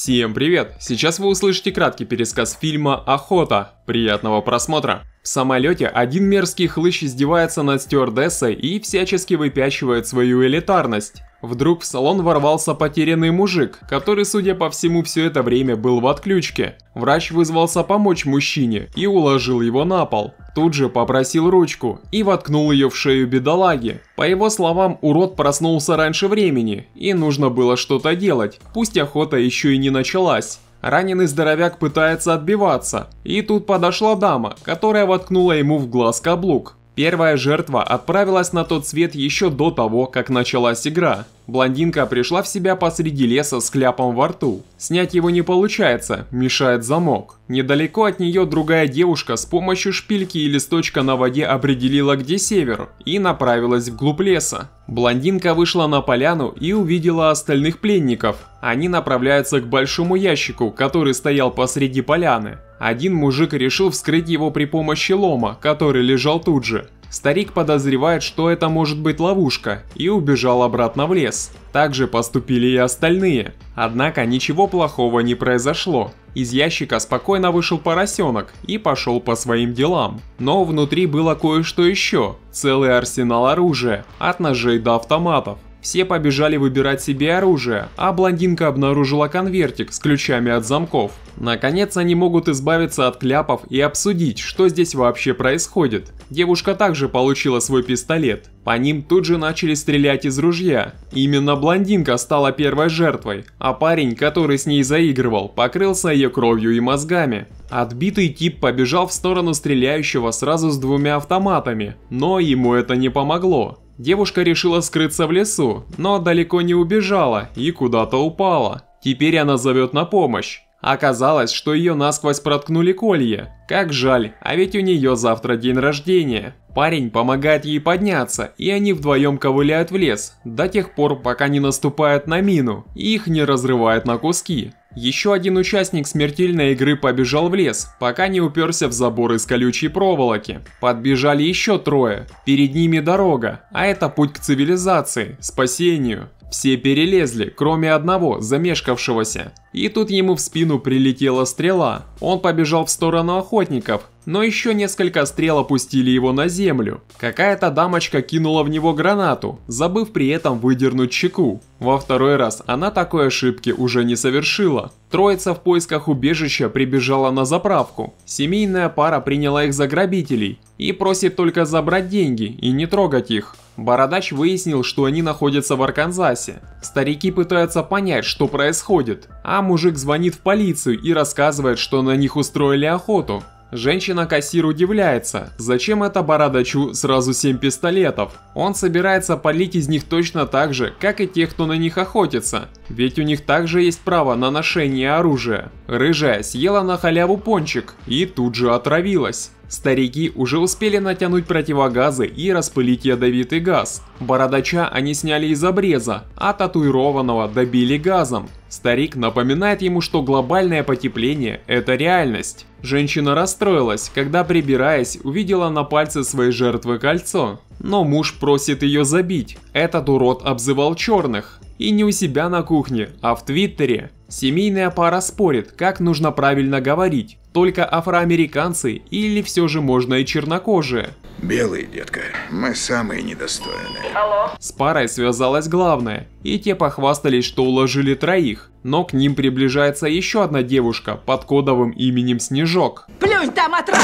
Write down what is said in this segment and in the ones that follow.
Всем привет! Сейчас вы услышите краткий пересказ фильма «Охота». Приятного просмотра! В самолете один мерзкий хлыщ издевается над стюардессой и всячески выпячивает свою элитарность. Вдруг в салон ворвался потерянный мужик, который, судя по всему, все это время был в отключке. Врач вызвался помочь мужчине и уложил его на пол. Тут же попросил ручку и воткнул ее в шею бедолаги. По его словам, урод проснулся раньше времени и нужно было что-то делать, пусть охота еще и не началась. Раненый здоровяк пытается отбиваться, и тут подошла дама, которая воткнула ему в глаз каблук. Первая жертва отправилась на тот свет еще до того, как началась игра. Блондинка пришла в себя посреди леса с кляпом во рту. Снять его не получается, мешает замок. Недалеко от нее другая девушка с помощью шпильки и листочка на воде определила, где север, и направилась вглубь леса. Блондинка вышла на поляну и увидела остальных пленников. Они направляются к большому ящику, который стоял посреди поляны. Один мужик решил вскрыть его при помощи лома, который лежал тут же. Старик подозревает, что это может быть ловушка, и убежал обратно в лес. Также поступили и остальные. Однако ничего плохого не произошло. Из ящика спокойно вышел поросенок и пошел по своим делам. Но внутри было кое-что еще. Целый арсенал оружия, от ножей до автоматов. Все побежали выбирать себе оружие, а блондинка обнаружила конвертик с ключами от замков. Наконец они могут избавиться от кляпов и обсудить, что здесь вообще происходит. Девушка также получила свой пистолет. По ним тут же начали стрелять из ружья. Именно блондинка стала первой жертвой, а парень, который с ней заигрывал, покрылся ее кровью и мозгами. Отбитый тип побежал в сторону стреляющего сразу с двумя автоматами, но ему это не помогло. Девушка решила скрыться в лесу, но далеко не убежала и куда-то упала. Теперь она зовет на помощь. Оказалось, что ее насквозь проткнули колье. Как жаль, а ведь у нее завтра день рождения. Парень помогает ей подняться, и они вдвоем ковыляют в лес, до тех пор, пока не наступают на мину, и их не разрывают на куски. Еще один участник смертельной игры побежал в лес, пока не уперся в забор из колючей проволоки. Подбежали еще трое. Перед ними дорога, а это путь к цивилизации, спасению, все перелезли, кроме одного, замешкавшегося. И тут ему в спину прилетела стрела. Он побежал в сторону охотников, но еще несколько стрел опустили его на землю. Какая-то дамочка кинула в него гранату, забыв при этом выдернуть чеку. Во второй раз она такой ошибки уже не совершила. Троица в поисках убежища прибежала на заправку. Семейная пара приняла их за грабителей и просит только забрать деньги и не трогать их. Бородач выяснил, что они находятся в Арканзасе. Старики пытаются понять, что происходит, а мужик звонит в полицию и рассказывает, что на них устроили охоту. Женщина-кассир удивляется, зачем это бородачу сразу 7 пистолетов? Он собирается палить из них точно так же, как и тех, кто на них охотится, ведь у них также есть право на ношение оружия. Рыжая съела на халяву пончик и тут же отравилась. Старики уже успели натянуть противогазы и распылить ядовитый газ. Бородача они сняли из обреза, а татуированного добили газом. Старик напоминает ему, что глобальное потепление – это реальность. Женщина расстроилась, когда, прибираясь, увидела на пальце своей жертвы кольцо но муж просит ее забить. Этот урод обзывал черных. И не у себя на кухне, а в Твиттере. Семейная пара спорит, как нужно правильно говорить. Только афроамериканцы или все же можно и чернокожие? Белые, детка, мы самые недостойные. Алло. С парой связалось главное, и те похвастались, что уложили троих. Но к ним приближается еще одна девушка под кодовым именем Снежок. Плюнь там отрава!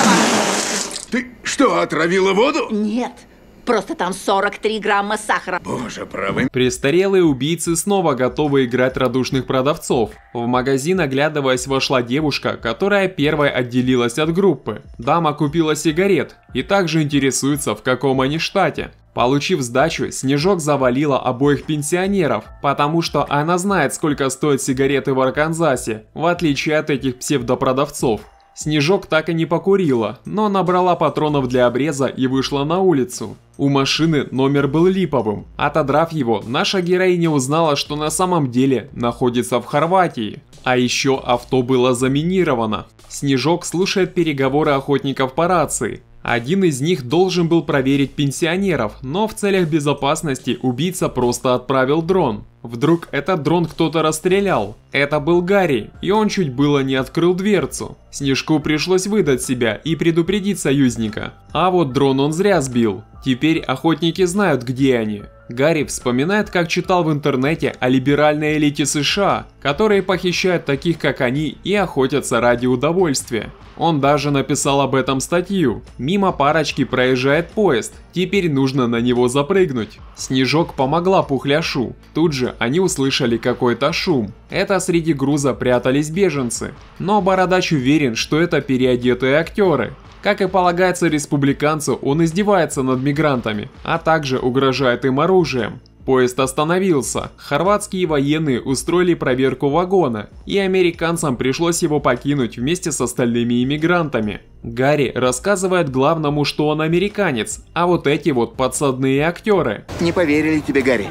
Ты что, отравила воду? Нет, Просто там 43 грамма сахара. Боже, правы. Престарелые убийцы снова готовы играть радушных продавцов. В магазин, оглядываясь, вошла девушка, которая первая отделилась от группы. Дама купила сигарет и также интересуется, в каком они штате. Получив сдачу, Снежок завалила обоих пенсионеров, потому что она знает, сколько стоят сигареты в Арканзасе, в отличие от этих псевдопродавцов. Снежок так и не покурила, но набрала патронов для обреза и вышла на улицу. У машины номер был липовым. Отодрав его, наша героиня узнала, что на самом деле находится в Хорватии. А еще авто было заминировано. Снежок слушает переговоры охотников по рации. Один из них должен был проверить пенсионеров, но в целях безопасности убийца просто отправил дрон. Вдруг этот дрон кто-то расстрелял? Это был Гарри, и он чуть было не открыл дверцу. Снежку пришлось выдать себя и предупредить союзника. А вот дрон он зря сбил. Теперь охотники знают, где они. Гарри вспоминает, как читал в интернете о либеральной элите США, которые похищают таких, как они, и охотятся ради удовольствия. Он даже написал об этом статью. Мимо парочки проезжает поезд, теперь нужно на него запрыгнуть. Снежок помогла пухляшу. Тут же они услышали какой-то шум. Это среди груза прятались беженцы. Но Бородач уверен, что это переодетые актеры. Как и полагается республиканцу, он издевается над мигрантами, а также угрожает им оружием. Поезд остановился, хорватские военные устроили проверку вагона, и американцам пришлось его покинуть вместе с остальными иммигрантами. Гарри рассказывает главному, что он американец, а вот эти вот подсадные актеры. Не поверили тебе, Гарри.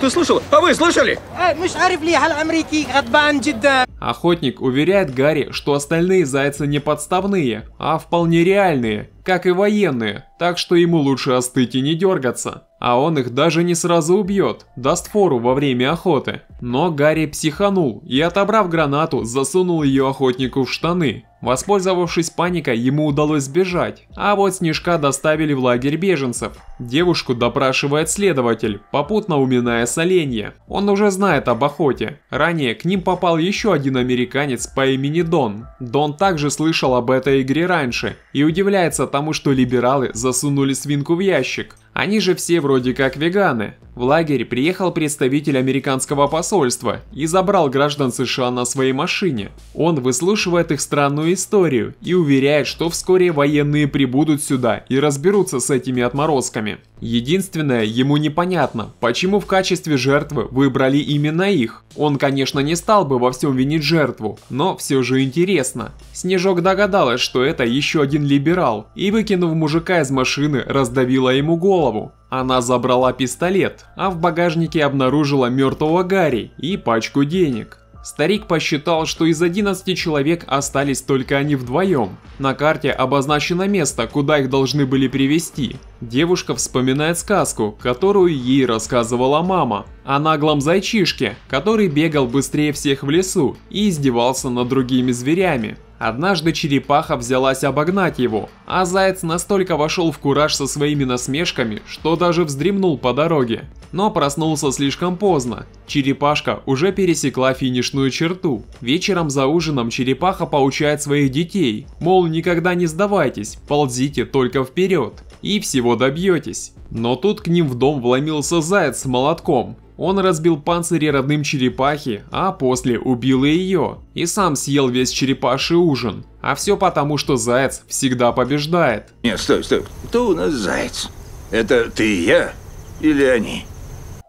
Ты слышал? А вы слышали? Э, Охотник уверяет Гарри, что остальные зайцы не подставные, а вполне реальные, как и военные, так что ему лучше остыть и не дергаться. А он их даже не сразу убьет, даст фору во время охоты. Но Гарри психанул и, отобрав гранату, засунул ее охотнику в штаны. Воспользовавшись паникой, ему удалось сбежать, а вот Снежка доставили в лагерь беженцев. Девушку допрашивает следователь, попутно уминая соленье. Он уже знает об охоте. Ранее к ним попал еще один американец по имени Дон. Дон также слышал об этой игре раньше и удивляется тому, что либералы засунули свинку в ящик. Они же все вроде как веганы. В лагерь приехал представитель американского посольства и забрал граждан США на своей машине. Он выслушивает их странную историю и уверяет, что вскоре военные прибудут сюда и разберутся с этими отморозками. Единственное, ему непонятно, почему в качестве жертвы выбрали именно их. Он, конечно, не стал бы во всем винить жертву, но все же интересно. Снежок догадалась, что это еще один либерал, и выкинув мужика из машины, раздавила ему голову. Она забрала пистолет, а в багажнике обнаружила мертвого Гарри и пачку денег. Старик посчитал, что из 11 человек остались только они вдвоем. На карте обозначено место, куда их должны были привести. Девушка вспоминает сказку, которую ей рассказывала мама, о наглом зайчишке, который бегал быстрее всех в лесу и издевался над другими зверями. Однажды черепаха взялась обогнать его, а заяц настолько вошел в кураж со своими насмешками, что даже вздремнул по дороге. Но проснулся слишком поздно. Черепашка уже пересекла финишную черту. Вечером за ужином черепаха получает своих детей, мол, никогда не сдавайтесь, ползите только вперед, и всего добьетесь. Но тут к ним в дом вломился заяц с молотком он разбил панцири родным черепахи, а после убил и ее, и сам съел весь черепаший ужин. А все потому, что заяц всегда побеждает. Нет, стой, стой, кто у нас заяц? Это ты и я? Или они?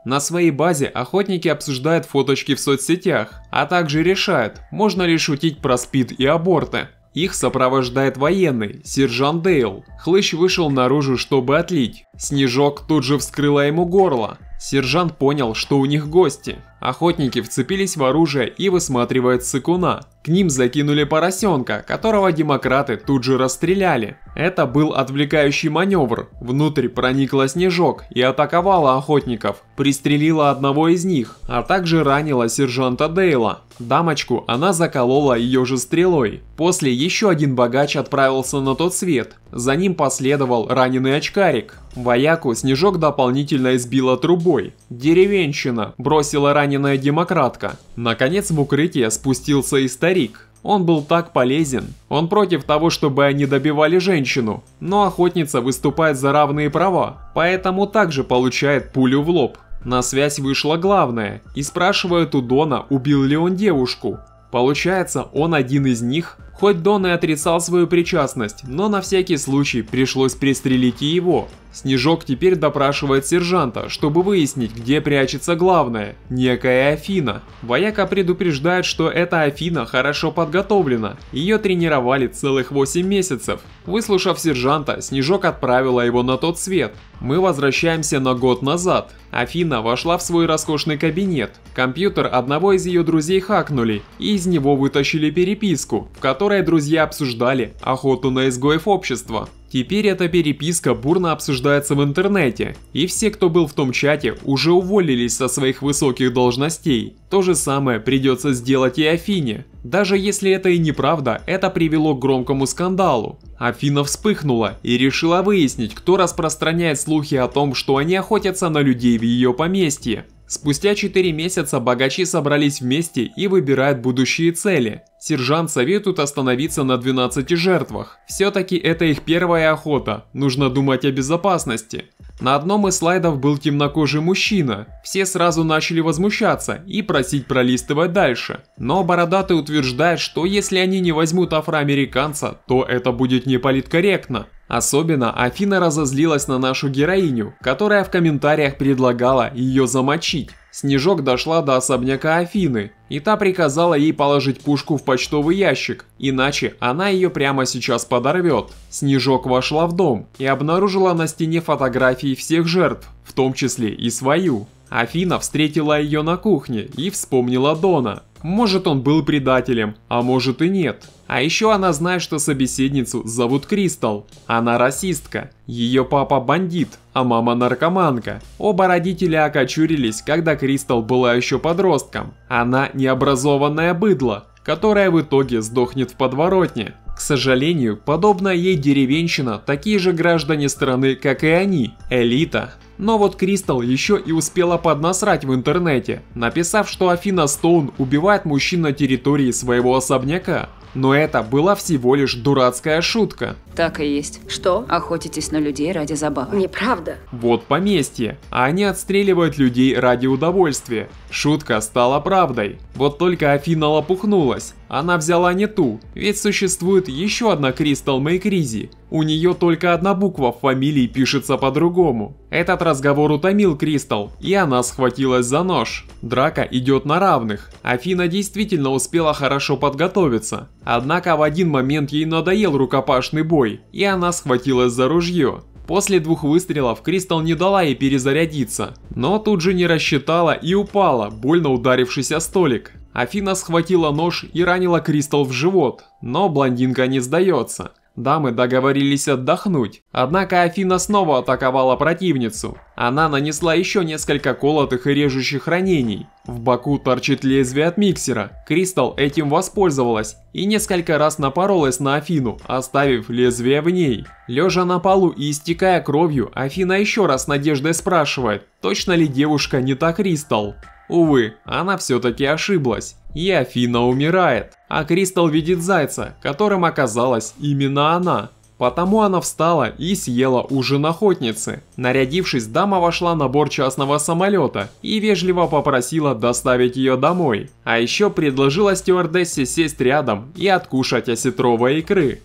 На своей базе охотники обсуждают фоточки в соцсетях, а также решают, можно ли шутить про спид и аборты. Их сопровождает военный, сержант Дейл. Хлыщ вышел наружу, чтобы отлить. Снежок тут же вскрыла ему горло, Сержант понял, что у них гости. Охотники вцепились в оружие и высматривают сыкуна. К ним закинули поросенка, которого демократы тут же расстреляли. Это был отвлекающий маневр. Внутрь проникла снежок и атаковала охотников. Пристрелила одного из них, а также ранила сержанта Дейла. Дамочку она заколола ее же стрелой. После еще один богач отправился на тот свет. За ним последовал раненый очкарик. Вояку снежок дополнительно избила трубу свой. Деревенщина, бросила раненая демократка. Наконец в укрытие спустился и старик. Он был так полезен. Он против того, чтобы они добивали женщину, но охотница выступает за равные права, поэтому также получает пулю в лоб. На связь вышла главная и спрашивают у Дона, убил ли он девушку. Получается, он один из них, Хоть Дон и отрицал свою причастность, но на всякий случай пришлось пристрелить и его. Снежок теперь допрашивает сержанта, чтобы выяснить, где прячется главное – некая Афина. Вояка предупреждает, что эта Афина хорошо подготовлена, ее тренировали целых 8 месяцев. Выслушав сержанта, Снежок отправила его на тот свет. Мы возвращаемся на год назад. Афина вошла в свой роскошный кабинет. Компьютер одного из ее друзей хакнули, и из него вытащили переписку, в которой которой друзья обсуждали охоту на изгоев общества. Теперь эта переписка бурно обсуждается в интернете, и все, кто был в том чате, уже уволились со своих высоких должностей. То же самое придется сделать и Афине. Даже если это и неправда, это привело к громкому скандалу. Афина вспыхнула и решила выяснить, кто распространяет слухи о том, что они охотятся на людей в ее поместье. Спустя 4 месяца богачи собрались вместе и выбирают будущие цели. Сержант советует остановиться на 12 жертвах. Все-таки это их первая охота, нужно думать о безопасности. На одном из слайдов был темнокожий мужчина. Все сразу начали возмущаться и просить пролистывать дальше. Но Бородатый утверждает, что если они не возьмут афроамериканца, то это будет неполиткорректно. Особенно Афина разозлилась на нашу героиню, которая в комментариях предлагала ее замочить. Снежок дошла до особняка Афины, и та приказала ей положить пушку в почтовый ящик, иначе она ее прямо сейчас подорвет. Снежок вошла в дом и обнаружила на стене фотографии всех жертв, в том числе и свою. Афина встретила ее на кухне и вспомнила Дона. Может он был предателем, а может и нет. А еще она знает, что собеседницу зовут Кристал. Она расистка. Ее папа бандит, а мама наркоманка. Оба родителя окочурились, когда Кристал была еще подростком. Она необразованное быдло, которая в итоге сдохнет в подворотне. К сожалению, подобная ей деревенщина – такие же граждане страны, как и они – элита. Но вот Кристал еще и успела поднасрать в интернете, написав, что Афина Стоун убивает мужчин на территории своего особняка. Но это была всего лишь дурацкая шутка. Так и есть. Что? Охотитесь на людей ради забавы. Неправда. Вот поместье. А они отстреливают людей ради удовольствия. Шутка стала правдой. Вот только Афина лопухнулась. Она взяла не ту, ведь существует еще одна Кристал Мейкризи, у нее только одна буква в фамилии пишется по-другому. Этот разговор утомил Кристал, и она схватилась за нож. Драка идет на равных. Афина действительно успела хорошо подготовиться. Однако в один момент ей надоел рукопашный бой, и она схватилась за ружье. После двух выстрелов Кристал не дала ей перезарядиться, но тут же не рассчитала и упала, больно ударившись о столик. Афина схватила нож и ранила Кристал в живот, но блондинка не сдается. Дамы договорились отдохнуть, однако Афина снова атаковала противницу. Она нанесла еще несколько колотых и режущих ранений. В боку торчит лезвие от миксера. Кристалл этим воспользовалась и несколько раз напоролась на Афину, оставив лезвие в ней. Лежа на полу и истекая кровью, Афина еще раз с надеждой спрашивает, точно ли девушка не та Кристалл. Увы, она все-таки ошиблась, и Афина умирает, а Кристал видит зайца, которым оказалась именно она. Потому она встала и съела ужин охотницы. Нарядившись, дама вошла на борт частного самолета и вежливо попросила доставить ее домой. А еще предложила стюардессе сесть рядом и откушать осетровой икры.